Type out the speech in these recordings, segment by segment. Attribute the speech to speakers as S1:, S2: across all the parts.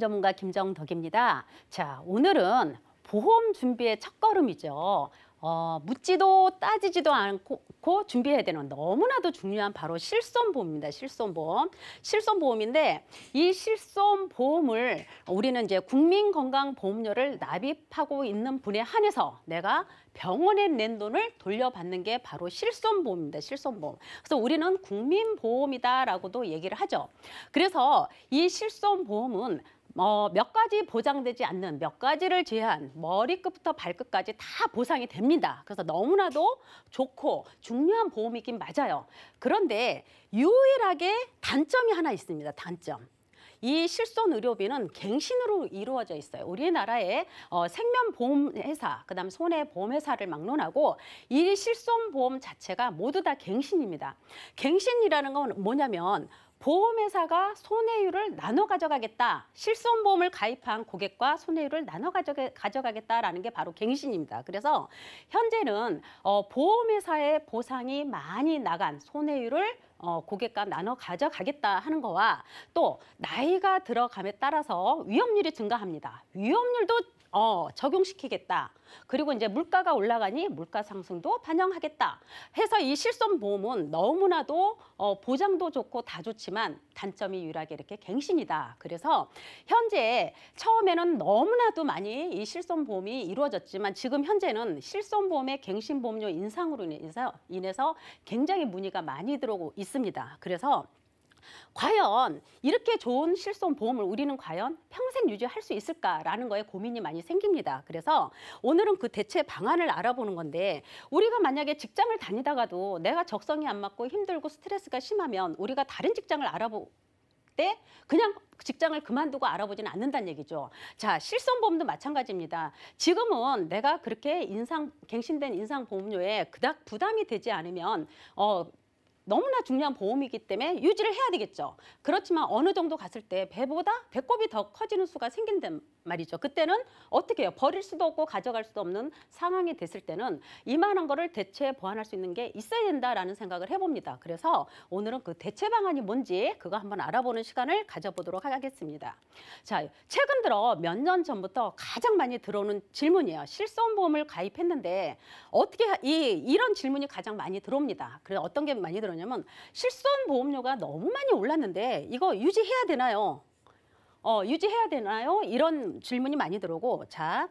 S1: 전문가 김정덕입니다. 자, 오늘은 보험 준비의 첫걸음이죠. 어, 묻지도 따지지도 않고 준비해야 되는 너무나도 중요한 바로 실손보험입니다. 실손보험. 실손보험인데 이 실손보험을 우리는 이제 국민건강보험료를 납입하고 있는 분에 한해서 내가 병원에 낸 돈을 돌려받는 게 바로 실손보험입니다. 실손보험. 그래서 우리는 국민보험이다라고도 얘기를 하죠. 그래서 이 실손보험은 어, 몇 가지 보장되지 않는 몇 가지를 제한 머리끝부터 발끝까지 다 보상이 됩니다. 그래서 너무나도 좋고 중요한 보험이긴 맞아요. 그런데 유일하게 단점이 하나 있습니다. 단점. 이 실손 의료비는 갱신으로 이루어져 있어요. 우리나라의 어, 생명보험회사, 그다음 손해보험회사를 막론하고 이 실손보험 자체가 모두 다 갱신입니다. 갱신이라는 건 뭐냐면 보험회사가 손해율을 나눠 가져가겠다. 실손보험을 가입한 고객과 손해율을 나눠 가져가겠다라는 게 바로 갱신입니다. 그래서 현재는 어, 보험회사의 보상이 많이 나간 손해율을 어, 고객과 나눠 가져가겠다 하는 거와 또 나이가 들어감에 따라서 위험률이 증가합니다. 위험률도 어, 적용시키겠다. 그리고 이제 물가가 올라가니 물가 상승도 반영하겠다. 해서 이 실손 보험은 너무나도 어, 보장도 좋고 다 좋지만 단점이 유일하게 이렇게 갱신이다. 그래서 현재 처음에는 너무나도 많이 이 실손 보험이 이루어졌지만 지금 현재는 실손 보험의 갱신 보험료 인상으로 인해서 인해서 굉장히 문의가 많이 들어오고 있습니다. 그래서 과연 이렇게 좋은 실손 보험을 우리는 과연 평생 유지할 수 있을까라는 거에 고민이 많이 생깁니다. 그래서 오늘은 그 대체 방안을 알아보는 건데 우리가 만약에 직장을 다니다가도 내가 적성이 안 맞고 힘들고 스트레스가 심하면 우리가 다른 직장을 알아볼때 그냥 직장을 그만두고 알아보지는 않는다는 얘기죠. 자, 실손보험도 마찬가지입니다. 지금은 내가 그렇게 인상 갱신된 인상보험료에 그닥 부담이 되지 않으면 어, 너무나 중요한 보험이기 때문에 유지를 해야 되겠죠. 그렇지만 어느 정도 갔을 때 배보다 배꼽이 더 커지는 수가 생긴단 말이죠. 그때는 어떻게 해요? 버릴 수도 없고 가져갈 수도 없는 상황이 됐을 때는 이만한 거를 대체 보완할 수 있는 게 있어야 된다라는 생각을 해봅니다. 그래서 오늘은 그 대체 방안이 뭔지 그거 한번 알아보는 시간을 가져보도록 하겠습니다. 자, 최근 들어 몇 년 전부터 가장 많이 들어오는 질문이에요. 실손보험을 가입했는데 어떻게 이 이런 질문이 가장 많이 들어옵니다. 그래서 어떤 게 많이 들어 들었냐면 실손 보험료가 너무 많이 올랐는데 이거 유지해야 되나요? 어, 유지해야 되나요? 이런 질문이 많이 들어오고 자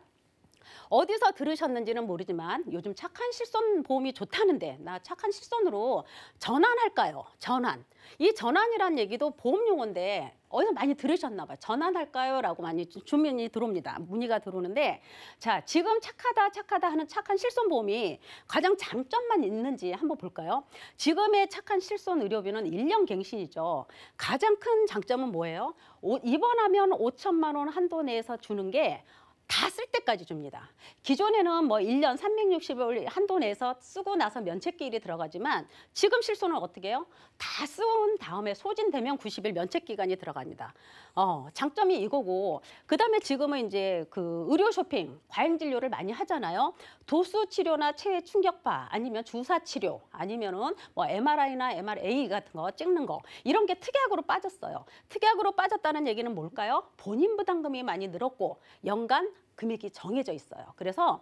S1: 어디서 들으셨는지는 모르지만 요즘 착한 실손 보험이 좋다는데 나 착한 실손으로 전환할까요? 전환. 이 전환이란 얘기도 보험 용어인데 어디서 많이 들으셨나 봐요. 전환할까요? 라고 많이 주민이 들어옵니다. 문의가 들어오는데 자, 지금 착하다 착하다 하는 착한 실손 보험이 가장 장점만 있는지 한번 볼까요? 지금의 착한 실손 의료비는 일년 갱신이죠. 가장 큰 장점은 뭐예요? 오, 입원하면 오천만원 한도 내에서 주는 게 다쓸 때까지 줍니다. 기존에는 뭐 1년 360일 한도 내에서 쓰고 나서 면책기일이 들어가지만 지금 실손은 어떻게 해요? 다 쓰온 다음에 소진되면 90일 면책기간이 들어갑니다. 어, 장점이 이거고 그다음에 지금은 이제 그 의료 쇼핑, 과잉 진료를 많이 하잖아요. 도수 치료나 체외 충격파 아니면 주사 치료 아니면은 뭐 MRI나 MRA 같은 거 찍는 거 이런 게 특약으로 빠졌어요. 특약으로 빠졌다는 얘기는 뭘까요? 본인 부담금이 많이 늘었고 연간 금액이 정해져 있어요. 그래서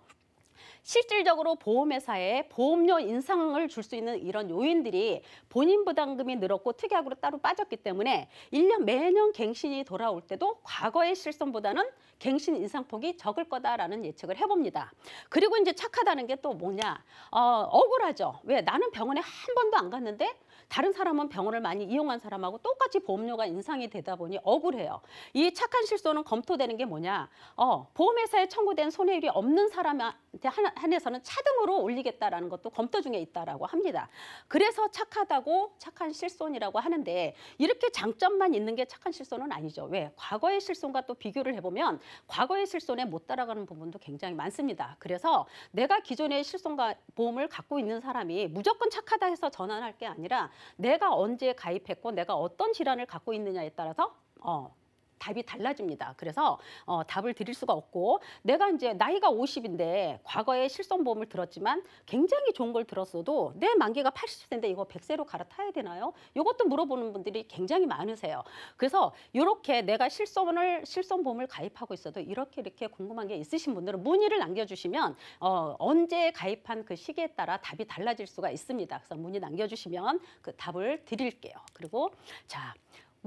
S1: 실질적으로 보험회사에 보험료 인상을 줄 수 있는 이런 요인들이 본인 부담금이 늘었고 특약으로 따로 빠졌기 때문에 일년 매년 갱신이 돌아올 때도 과거의 실손보다는 갱신 인상폭이 적을 거다라는 예측을 해봅니다. 그리고 이제 착하다는 게 또 뭐냐. 어, 억울하죠. 왜? 나는 병원에 한 번도 안 갔는데 다른 사람은 병원을 많이 이용한 사람하고 똑같이 보험료가 인상이 되다 보니 억울해요. 이 착한 실소는 검토되는 게 뭐냐? 어, 보험회사에 청구된 손해율이 없는 사람한테 한해서는 차등으로 올리겠다라는 것도 검토 중에 있다라고 합니다. 그래서 착하다고 착한 실손이라고 하는데 이렇게 장점만 있는 게 착한 실손은 아니죠. 왜? 과거의 실손과 또 비교를 해보면 과거의 실손에 못 따라가는 부분도 굉장히 많습니다. 그래서 내가 기존의 실손과 보험을 갖고 있는 사람이 무조건 착하다 해서 전환할 게 아니라 내가 언제 가입했고 내가 어떤 질환을 갖고 있느냐에 따라서 어, 답이 달라집니다. 그래서 어, 답을 드릴 수가 없고 내가 이제 나이가 50인데 과거에 실손보험을 들었지만 굉장히 좋은 걸 들었어도 내 만기가 80세인데 이거 100세로 갈아타야 되나요? 이것도 물어보는 분들이 굉장히 많으세요. 그래서 이렇게 내가 실손을 실손보험을 가입하고 있어도 이렇게 이렇게 궁금한 게 있으신 분들은 문의를 남겨주시면 어, 언제 가입한 그 시기에 따라 답이 달라질 수가 있습니다. 그래서 문의 남겨주시면 그 답을 드릴게요. 그리고 자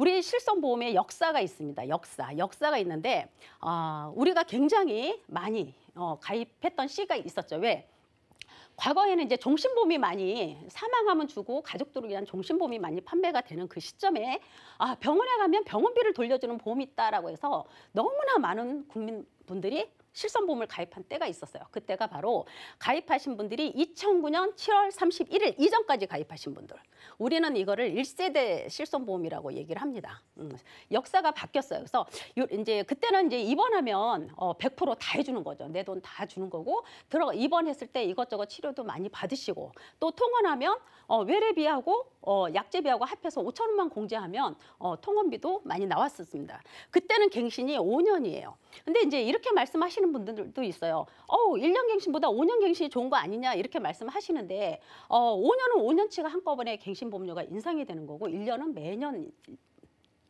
S1: 우리 실손보험의 역사가 있습니다. 역사, 역사가 있는데 어, 우리가 굉장히 많이 어, 가입했던 시가 있었죠. 왜? 과거에는 이제 종신보험이 많이 사망하면 주고 가족들을 위한 종신보험이 많이 판매가 되는 그 시점에 아 병원에 가면 병원비를 돌려주는 보험이 있다라고 해서 너무나 많은 국민분들이 실손보험을 가입한 때가 있었어요. 그때가 바로 가입하신 분들이 2009년 7월 31일 이전까지 가입하신 분들. 우리는 이거를 1세대 실손보험이라고 얘기를 합니다. 음, 역사가 바뀌었어요. 그래서 요, 이제 그때는 이제 입원하면 어, 100%다 해주는 거죠. 내 돈 다 주는 거고 들어 입원했을 때 이것저것 치료도 많이 받으시고 또 통원하면 어, 외래비하고 어, 약제비하고 합해서 5천 원만 공제하면 어, 통원비도 많이 나왔었습니다. 그때는 갱신이 5년이에요. 근데 이제 이렇게 말씀하시 하시는 분들도 있어요. 어우, 1년 갱신보다 5년 갱신이 좋은 거 아니냐 이렇게 말씀하시는데 어, 5년은 5년치가 한꺼번에 갱신 보험료가 인상이 되는 거고 1년은 매년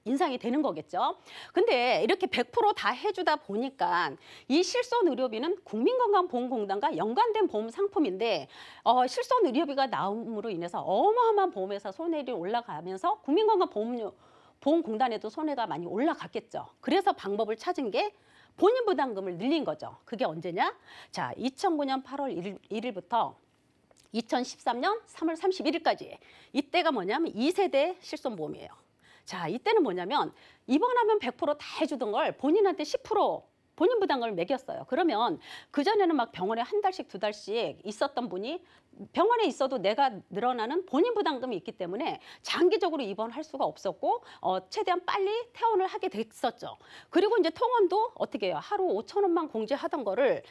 S1: 인상이 되는 거겠죠. 근데 이렇게 100%다 해주다 보니까 이 실손 의료비는 국민건강보험공단과 연관된 보험 상품인데 어, 실손 의료비가 나옴으로 인해서 어마어마한 보험회사 손해율이 올라가면서 국민건강보험료 보험공단에도 손해가 많이 올라갔겠죠. 그래서 방법을 찾은 게 본인 부담금을 늘린 거죠. 그게 언제냐? 자, 2009년 8월 1일, 부터 2013년 3월 31일까지 이때가 뭐냐면 2세대 실손보험이에요. 자, 이때는 뭐냐면 입원하면 100%다 해주던 걸 본인한테 10% 본인 부담금을 매겼어요. 그러면 그전에는 막 병원에 한 달씩 두 달씩 있었던 분이 병원에 있어도 내가 늘어나는 본인 부담금이 있기 때문에 장기적으로 입원할 수가 없었고 어, 최대한 빨리 퇴원을 하게 됐었죠. 그리고 이제 통원도 어떻게 해요? 하루 5천 원만 공제하던 거를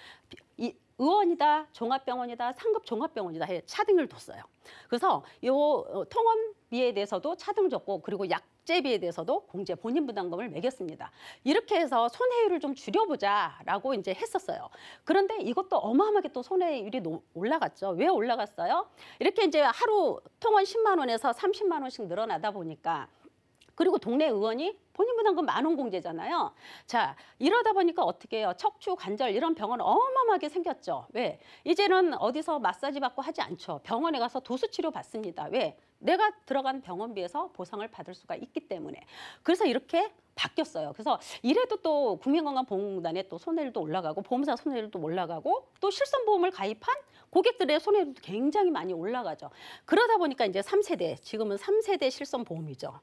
S1: 이, 의원이다, 종합병원이다, 상급 종합병원이다 해 차등을 뒀어요. 그래서 요 어, 통원비에 대해서도 차등 을 줬고 그리고 약 각제비에 대해서도 공제 본인 부담금을 매겼습니다. 이렇게 해서 손해율을 좀 줄여보자라고 이제 했었어요. 그런데 이것도 어마어마하게 또 손해율이 올라갔죠. 왜 올라갔어요? 이렇게 이제 하루 통원 10만 원에서 30만 원씩 늘어나다 보니까 그리고 동네 의원이 본인 부담금 만원 공제잖아요. 자 이러다 보니까 어떻게 해요? 척추 관절 이런 병원 어마어마하게 생겼죠. 왜? 이제는 어디서 마사지 받고 하지 않죠. 병원에 가서 도수 치료 받습니다. 왜? 내가 들어간 병원비에서 보상을 받을 수가 있기 때문에 그래서 이렇게 바뀌었어요. 그래서 이래도 또국민건강보험단의또 손해율도 올라가고 보험사 손해율도 올라가고 또 실손보험을 가입한 고객들의 손해율도 굉장히 많이 올라가죠. 그러다 보니까 이제 3세대 지금은 3세대 실손보험이죠.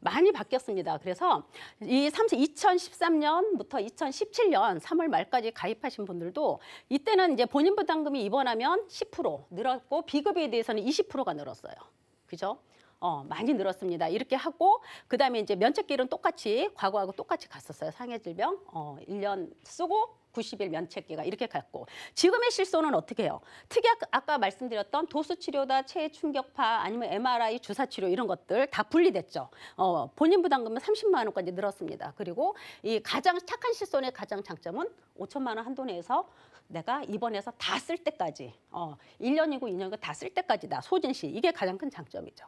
S1: 많이 바뀌었습니다. 그래서 이 2013년부터 2017년 3월 말까지 가입하신 분들도 이때는 이제 본인 부담금이 입원하면 10% 늘었고 비급에 대해서는 20%가 늘었어요. 그죠? 어, 많이 늘었습니다. 이렇게 하고 그다음에 이제 면책길은 똑같이 과거하고 똑같이 갔었어요. 상해질병 어, 1년 쓰고 90일 면책기가 이렇게 갔고 지금의 실손은 어떻게 해요? 특히 아까 말씀드렸던 도수치료다, 체충격파 아니면 MRI 주사치료 이런 것들 다 분리됐죠. 어, 본인 부담금은 30만 원까지 늘었습니다. 그리고 이 가장 착한 실손의 가장 장점은 5천만 원 한도 내에서 내가 입원해서 다 쓸 때까지 어, 1년이고 2년이고 다 쓸 때까지다. 소진 씨. 이게 가장 큰 장점이죠.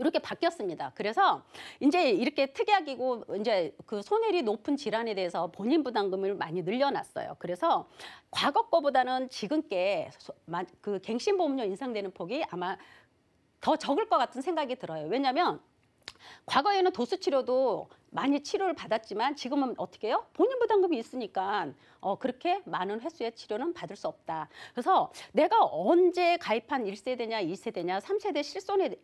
S1: 이렇게 바뀌었습니다. 그래서 이제 이렇게 특약이고 이제 그 손해율이 높은 질환에 대해서 본인 부담금을 많이 늘려놨어요. 그래서 과거 거보다는 지금 게그 갱신보험료 인상되는 폭이 아마 더 적을 것 같은 생각이 들어요. 왜냐하면 과거에는 도수치료도 많이 치료를 받았지만 지금은 어떻게 해요? 본인 부담금이 있으니까 어, 그렇게 많은 횟수의 치료는 받을 수 없다. 그래서 내가 언제 가입한 일세대냐이세대냐삼세대 실손에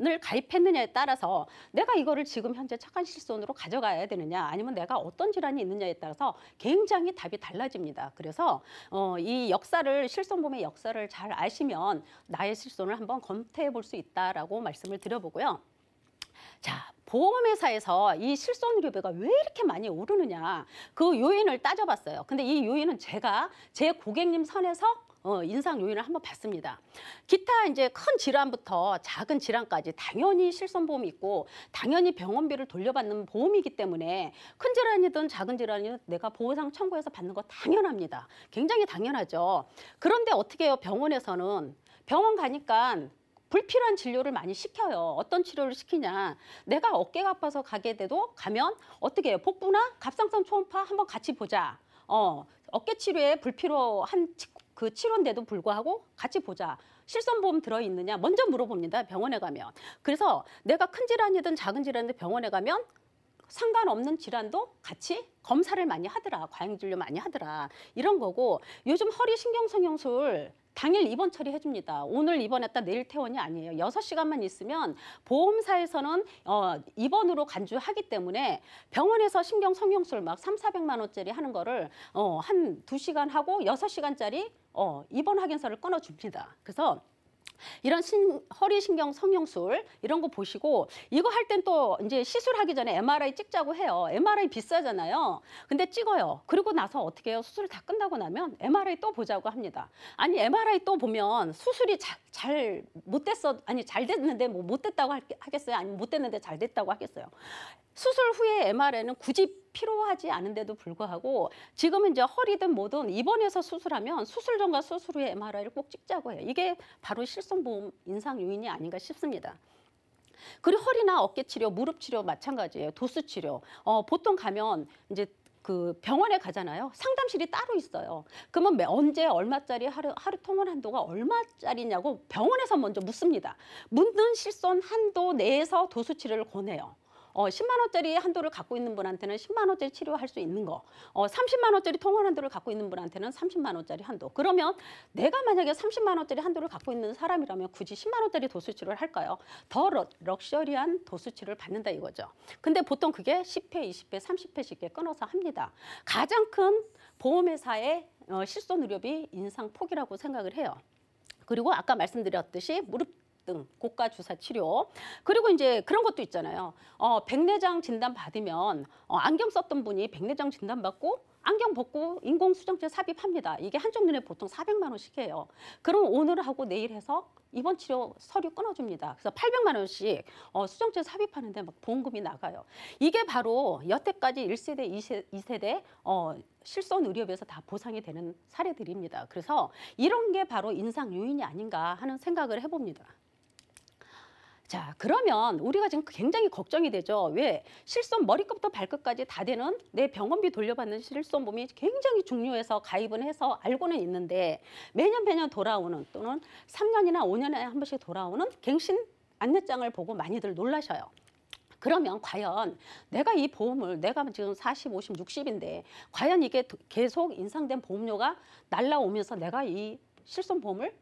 S1: 을 가입했느냐에 따라서 내가 이거를 지금 현재 착한 실손으로 가져가야 되느냐 아니면 내가 어떤 질환이 있느냐에 따라서 굉장히 답이 달라집니다. 그래서 어, 이 역사를 실손보험의 역사를 잘 아시면 나의 실손을 한번 검토해 볼 수 있다라고 말씀을 드려보고요. 자, 보험회사에서 이 실손의료비가 왜 이렇게 많이 오르느냐 그 요인을 따져봤어요. 근데 이 요인은 제가 제 고객님 선에서 어, 인상 요인을 한번 봤습니다. 기타 이제 큰 질환부터 작은 질환까지 당연히 실손보험이 있고 당연히 병원비를 돌려받는 보험이기 때문에 큰 질환이든 작은 질환이든 내가 보호상 청구해서 받는 거 당연합니다. 굉장히 당연하죠. 그런데 어떻게 해요? 병원에서는 병원 가니까 불필요한 진료를 많이 시켜요. 어떤 치료를 시키냐. 내가 어깨가 아파서 가게 돼도 가면 어떻게 해요? 복부나 갑상선 초음파 한번 같이 보자. 어, 어깨 치료에 불필요한 그 치료인데도 불구하고 같이 보자. 실손보험 들어있느냐? 먼저 물어봅니다. 병원에 가면. 그래서 내가 큰 질환이든 작은 질환이든 병원에 가면 상관없는 질환도 같이 검사를 많이 하더라, 과잉 진료 많이 하더라 이런 거고 요즘 허리 신경성형술 당일 입원 처리해 줍니다. 오늘 입원했다 내일 퇴원이 아니에요. 여섯 시간만 있으면 보험사에서는 어 입원으로 간주하기 때문에 병원에서 신경 성형술 막삼사백만 원짜리 하는 거를 어한 두시간 하고 여섯 시간짜리 어 입원 확인서를 끊어 줍니다. 그래서 이런 신, 허리 신경 성형술 이런 거 보시고 이거 할 땐 또 이제 시술하기 전에 MRI 찍자고 해요. MRI 비싸잖아요. 근데 찍어요. 그리고 나서 어떻게 해요? 수술 다 끝나고 나면 MRI 또 보자고 합니다. 아니 MRI 또 보면 수술이 잘 못 됐어 아니 잘 됐는데 뭐 못 됐다고 하겠어요? 아니 못 됐는데 잘 됐다고 하겠어요? 수술 후에 MR에는 굳이 필요하지 않은데도 불구하고 지금은 이제 허리든 뭐든 입원해서 수술하면 수술 전과 수술 후에 MRI를 꼭 찍자고 해요. 이게 바로 실손보험 인상 요인이 아닌가 싶습니다. 그리고 허리나 어깨 치료, 무릎 치료 마찬가지예요. 도수 치료. 어, 보통 가면 이제 그 병원에 가잖아요. 상담실이 따로 있어요. 그러면 언제 얼마짜리 하루, 하루 통원 한도가 얼마짜리냐고 병원에서 먼저 묻습니다. 묻는 실손 한도 내에서 도수 치료를 권해요. 어, 10만 원짜리 한도를 갖고 있는 분한테는 10만 원짜리 치료할 수 있는 거, 어, 30만 원짜리 통화 한도를 갖고 있는 분한테는 30만 원짜리 한도. 그러면 내가 만약에 30만 원짜리 한도를 갖고 있는 사람이라면 굳이 10만 원짜리 도수치료를 할까요? 더 럭, 럭셔리한 도수치료를 받는다 이거죠. 근데 보통 그게 10회, 20회, 30회씩 끊어서 합니다. 가장 큰 보험회사의 어, 실손 의료비 인상 폭이라고 생각을 해요. 그리고 아까 말씀드렸듯이 무릎 등 고가 주사 치료 그리고 이제 그런 것도 있잖아요. 어, 백내장 진단 받으면 어, 안경 썼던 분이 백내장 진단 받고 안경 벗고 인공 수정체 삽입합니다. 이게 한쪽 눈에 보통 400만 원씩 해요. 그럼 오늘 하고 내일 해서 입원 치료 서류 끊어줍니다. 그래서 800만 원씩 어, 수정체 삽입하는데 막 보험금이 나가요. 이게 바로 여태까지 1세대, 2세, 2세대 어, 실손 의료비에서 다 보상이 되는 사례들입니다. 그래서 이런 게 바로 인상 요인이 아닌가 하는 생각을 해봅니다. 자, 그러면 우리가 지금 굉장히 걱정이 되죠. 왜? 실손 머리끝부터 발끝까지 다 되는 내 병원비 돌려받는 실손보험이 굉장히 중요해서 가입은 해서 알고는 있는데 매년 매년 돌아오는 또는 3년이나 5년에 한 번씩 돌아오는 갱신 안내장을 보고 많이들 놀라셔요. 그러면 과연 내가 이 보험을 내가 지금 40, 50, 60인데 과연 이게 계속 인상된 보험료가 날라오면서 내가 이 실손보험을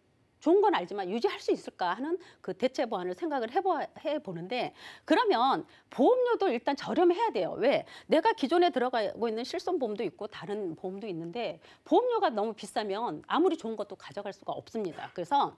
S1: 좋은 건 알지만 유지할 수 있을까 하는 그 대체 보안을 생각을 해보, 해보는데 그러면 보험료도 일단 저렴해야 돼요. 왜? 내가 기존에 들어가고 있는 실손보험도 있고 다른 보험도 있는데 보험료가 너무 비싸면 아무리 좋은 것도 가져갈 수가 없습니다. 그래서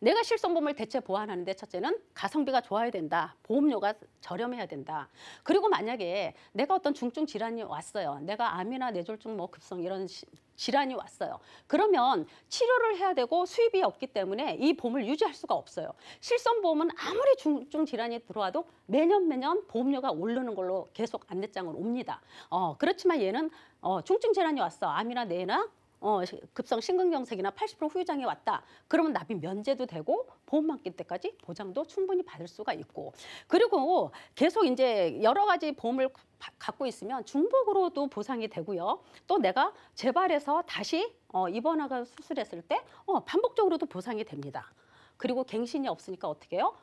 S1: 내가 실손보험을 대체 보완하는데 첫째는 가성비가 좋아야 된다. 보험료가 저렴해야 된다. 그리고 만약에 내가 어떤 중증 질환이 왔어요. 내가 암이나 뇌졸중 뭐 급성 이런 시, 질환이 왔어요. 그러면 치료를 해야 되고 수입이 없기 때문에 이 보험을 유지할 수가 없어요. 실손보험은 아무리 중증 질환이 들어와도 매년 매년 보험료가 오르는 걸로 계속 안내장을 옵니다. 어, 그렇지만 얘는 어, 중증 질환이 왔어. 암이나 뇌나 어, 급성 심근경색이나 80% 후유장애 왔다. 그러면 납입 면제도 되고 보험 만기 때까지 보장도 충분히 받을 수가 있고 그리고 계속 이제 여러 가지 보험을 갖고 있으면 중복으로도 보상이 되고요. 또 내가 재발해서 다시 어, 입원하가 수술했을 때 어, 반복적으로도 보상이 됩니다. 그리고 갱신이 없으니까 어떻게 해요?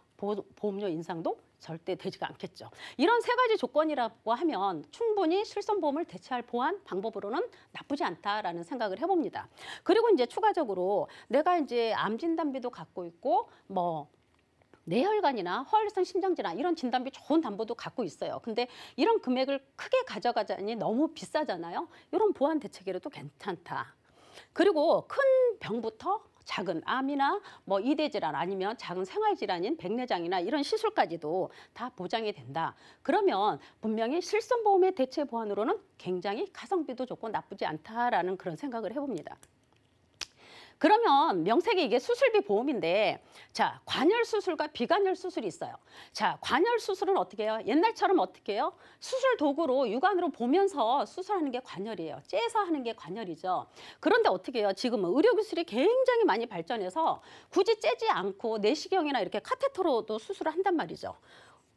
S1: 보험료 인상도 절대 되지가 않겠죠. 이런 세 가지 조건이라고 하면 충분히 실손보험을 대체할 보완 방법으로는 나쁘지 않다라는 생각을 해봅니다. 그리고 이제 추가적으로 내가 이제 암 진단비도 갖고 있고 뭐 뇌혈관이나 허혈성 심장질환 이런 진단비 좋은 담보도 갖고 있어요. 근데 이런 금액을 크게 가져가자니 너무 비싸잖아요. 이런 보완 대책이라도 괜찮다. 그리고 큰 병부터 작은 암이나 뭐 이대 질환 아니면 작은 생활 질환인 백내장이나 이런 시술까지도 다 보장이 된다. 그러면 분명히 실손 보험의 대체 보안으로는 굉장히 가성비도 좋고 나쁘지 않다라는 그런 생각을 해봅니다. 그러면 명색이 이게 수술비 보험인데 자 관열 수술과 비관열 수술이 있어요. 자 관열 수술은 어떻게 해요? 옛날처럼 어떻게 해요? 수술 도구로 육안으로 보면서 수술하는 게 관열이에요. 째서 하는 게 관열이죠. 그런데 어떻게 해요? 지금은 의료 기술이 굉장히 많이 발전해서 굳이 째지 않고 내시경이나 이렇게 카테터로도 수술을 한단 말이죠.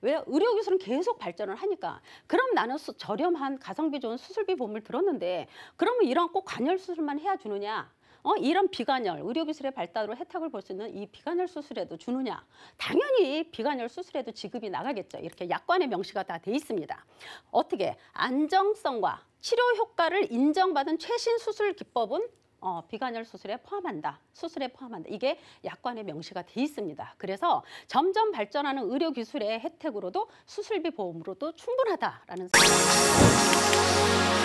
S1: 왜 의료 기술은 계속 발전을 하니까 그럼 나는 수, 저렴한 가성비 좋은 수술비 보험을 들었는데 그러면 이런 꼭 관열 수술만 해야 주느냐 어, 이런 비관열, 의료기술의 발달로 으 혜택을 볼 수 있는 이 비관열 수술에도 주느냐. 당연히 비관열 수술에도 지급이 나가겠죠. 이렇게 약관의 명시가 다 돼 있습니다. 어떻게 안정성과 치료 효과를 인정받은 최신 수술 기법은 어, 비관열 수술에 포함한다. 수술에 포함한다. 이게 약관의 명시가 돼 있습니다. 그래서 점점 발전하는 의료 기술의 혜택으로도 수술비 보험으로도 충분하다라는 생각입니다.